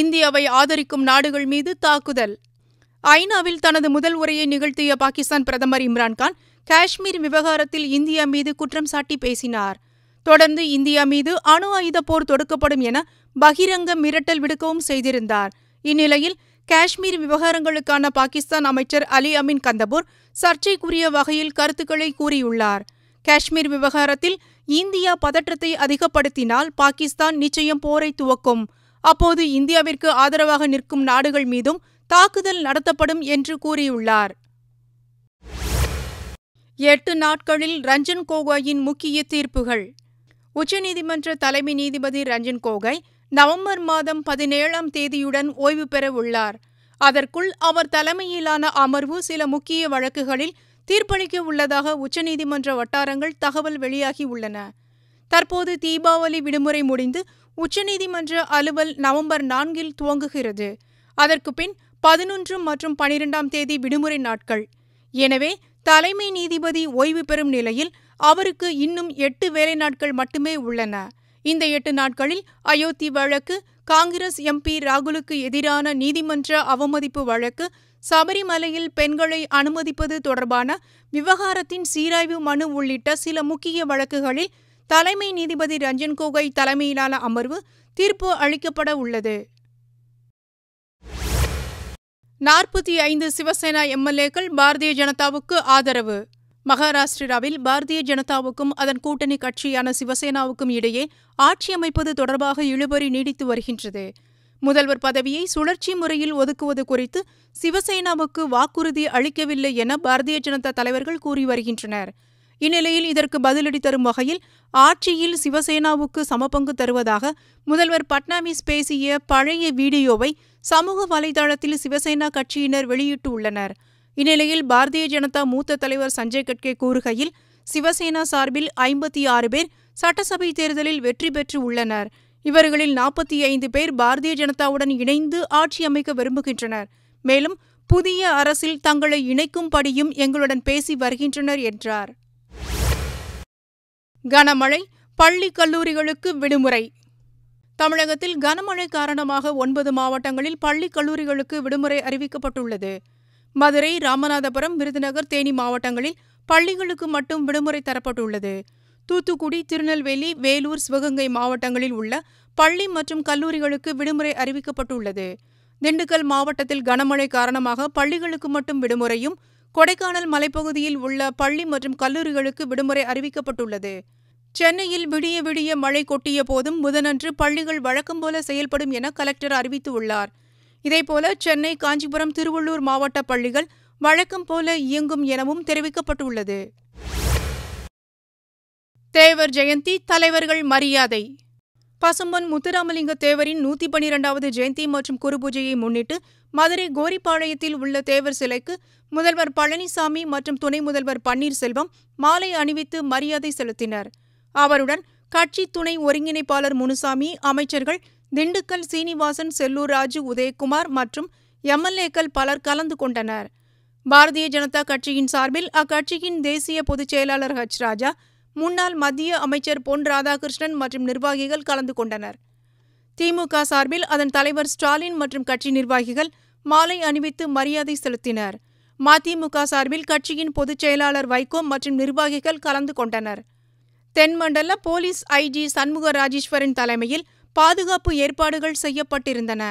இந்தியாவை ஆதரிக்கும் நாடுகள் மீது தாக்குதல் ஐநாவில் தனது முதல் உரையை நிகழ்த்திய பாகிஸ்தான் பிரதமர் இம்ரான்கான் காஷ்மீர் விவகாரத்தில் இந்தியா மீது குற்றம் சாட்டி பேசினார் தொடர்ந்து இந்தியா மீது அணு ஆயுத போர் தொடுக்கப்படும் என பகிரங்க மிரட்டல் விடுக்கவும் செய்திருந்தார் இந்நிலையில் காஷ்மீர் விவகாரங்களுக்கான பாகிஸ்தான் அமைச்சர் அலி அமின் கந்தபூர் சர்ச்சைக்குரிய வகையில் கருத்துக்களை கூறியுள்ளார் காஷ்மீர் விவகாரத்தில் இந்தியா பதற்றத்தை அதிகப்படுத்தினால் பாகிஸ்தான் நிச்சயம் போரை துவக்கும் அப்போது இந்தியாவிற்கு ஆதரவாக நிற்கும் நாடுகள் மீதும் தாக்குதல் நடத்தப்படும் என்று கூறியுள்ளார் எட்டு நாட்களில் ரஞ்சன் கோகோயின் முக்கிய தீர்ப்புகள் உச்சநீதிமன்ற தலைமை நீதிபதி ரஞ்சன் கோகோய் நவம்பர் மாதம் பதினேழாம் தேதியுடன் ஓய்வு பெற உள்ளார் அதற்குள் அவர் தலைமையிலான அமர்வு சில முக்கிய வழக்குகளில் தீர்ப்பளிக்க உள்ளதாக உச்சநீதிமன்ற வட்டாரங்கள் தகவல் வெளியாகியுள்ளன தற்போது தீபாவளி விடுமுறை முடிந்து உச்சநீதிமன்ற அலுவல் நவம்பர் நான்கில் துவங்குகிறது அதற்கு பின் பதினொன்று மற்றும் பனிரெண்டாம் தேதி விடுமுறை நாட்கள் எனவே தலைமை நீதிபதி ஓய்வு பெறும் நிலையில் அவருக்கு இன்னும் எட்டு வேலை நாட்கள் மட்டுமே உள்ளன இந்த எட்டு நாட்களில் அயோத்தி வழக்கு காங்கிரஸ் எம்பி ராகுலுக்கு எதிரான நீதிமன்ற அவமதிப்பு வழக்கு சபரிமலையில் பெண்களை அனுமதிப்பது தொடர்பான விவகாரத்தின் சீராய்வு மனு உள்ளிட்ட சில முக்கிய வழக்குகளில் தலைமை நீதிபதி ரஞ்சன் கோகோய் தலைமையிலான அமர்வு தீர்ப்பு அளிக்கப்பட உள்ளது நாற்பத்தி ஐந்து சிவசேனா எம்எல்ஏக்கள் பாரதிய ஜனதாவுக்கு ஆதரவு மகாராஷ்டிராவில் பாரதிய ஜனதாவுக்கும் அதன் கூட்டணி கட்சியான சிவசேனாவுக்கும் இடையே ஆட்சி அமைப்பது தொடர்பாக இழுபறி நீடித்து வருகின்றது முதல்வர் பதவியை சுழற்சி முறையில் ஒதுக்குவது குறித்து சிவசேனாவுக்கு வாக்குறுதி அளிக்கவில்லை என பாரதிய ஜனதா தலைவர்கள் கூறி வருகின்றனர் இந்நிலையில் இதற்கு பதிலடி தரும் வகையில் ஆட்சியில் சிவசேனாவுக்கு சமபங்கு தருவதாக முதல்வர் பட்னாமிஸ் பேசிய பழைய வீடியோவை சமூக வலைதளத்தில் சிவசேனா கட்சியினர் வெளியிட்டுள்ளனர் இந்நிலையில் பாரதிய ஜனதா மூத்த தலைவர் சஞ்சய் கட்கே கூறுகையில் சிவசேனா சார்பில் ஐம்பத்தி ஆறு பேர் சட்டசபை தேர்தலில் வெற்றி பெற்று உள்ளனர் இவர்களில் நாற்பத்தி ஐந்து பேர் பாரதிய ஜனதாவுடன் இணைந்து ஆட்சி அமைக்க விரும்புகின்றனர் மேலும் புதிய அரசில் தங்களை இணைக்கும்படியும் எங்களுடன் பேசி வருகின்றனர் என்றார் கனமழை பள்ளி கல்லூரிகளுக்கு விடுமுறை தமிழகத்தில் கனமழை காரணமாக ஒன்பது மாவட்டங்களில் பள்ளி கல்லூரிகளுக்கு விடுமுறை அறிவிக்கப்பட்டுள்ளது மதுரை ராமநாதபுரம் விருதுநகர் தேனி மாவட்டங்களில் பள்ளிகளுக்கு மட்டும் விடுமுறை தரப்பட்டுள்ளது தூத்துக்குடி திருநெல்வேலி வேலூர் சிவகங்கை மாவட்டங்களில் உள்ள பள்ளி மற்றும் கல்லூரிகளுக்கு விடுமுறை அறிவிக்கப்பட்டுள்ளது திண்டுக்கல் மாவட்டத்தில் கனமழை காரணமாக பள்ளிகளுக்கு மட்டும் விடுமுறையும் கொடைக்கானல் மலைப்பகுதியில் உள்ள பள்ளி மற்றும் கல்லூரிகளுக்கு விடுமுறை அறிவிக்கப்பட்டுள்ளது சென்னையில் விடிய விடிய மழை கொட்டிய போதும் புதனன்று பள்ளிகள் வழக்கம் போல செயல்படும் என கலெக்டர் அறிவித்துள்ளார் இதேபோல சென்னை காஞ்சிபுரம் திருவள்ளூர் மாவட்ட பள்ளிகள் வழக்கம் போல இயங்கும் எனவும் தெரிவிக்கப்பட்டுள்ளது தேவர் ஜெயந்தி தலைவர்கள் மரியாதை பசும்பொன் முத்துராமலிங்க தேவரின் நூற்றி பனிரெண்டாவது ஜெயந்தி மற்றும் குருபூஜையை முன்னிட்டு மதுரை கோரிப்பாளையத்தில் உள்ள தேவர் சிலைக்கு முதல்வர் பழனிசாமி மற்றும் துணை முதல்வர் பன்னீர்செல்வம் மாலை அணிவித்து மரியாதை செலுத்தினர் அவருடன் கட்சி துணை ஒருங்கிணைப்பாளர் முனுசாமி அமைச்சர்கள் திண்டுக்கல் சீனிவாசன் செல்லூர் ராஜு உதயகுமார் மற்றும் எம்எல்ஏக்கள் பலர் கலந்து கொண்டனர் பாரதிய ஜனதா கட்சியின் சார்பில் அக்கட்சியின் தேசிய பொதுச் செயலாளர் ஹச் ராஜா முன்னாள் மத்திய அமைச்சர் பொன் ராதாகிருஷ்ணன் மற்றும் நிர்வாகிகள் கலந்து கொண்டனர் திமுக சார்பில் அதன் தலைவர் ஸ்டாலின் மற்றும் கட்சி நிர்வாகிகள் மாலை அணிவித்து மரியாதை செலுத்தினர் மதிமுக சார்பில் கட்சியின் பொதுச் செயலாளர் வைகோ மற்றும் நிர்வாகிகள் கலந்து கொண்டனர் தென்மண்டல போலீஸ் ஐஜி சண்முக ராஜேஸ்வரின் தலைமையில் பாதுகாப்பு ஏற்பாடுகள் செய்யப்பட்டிருந்தன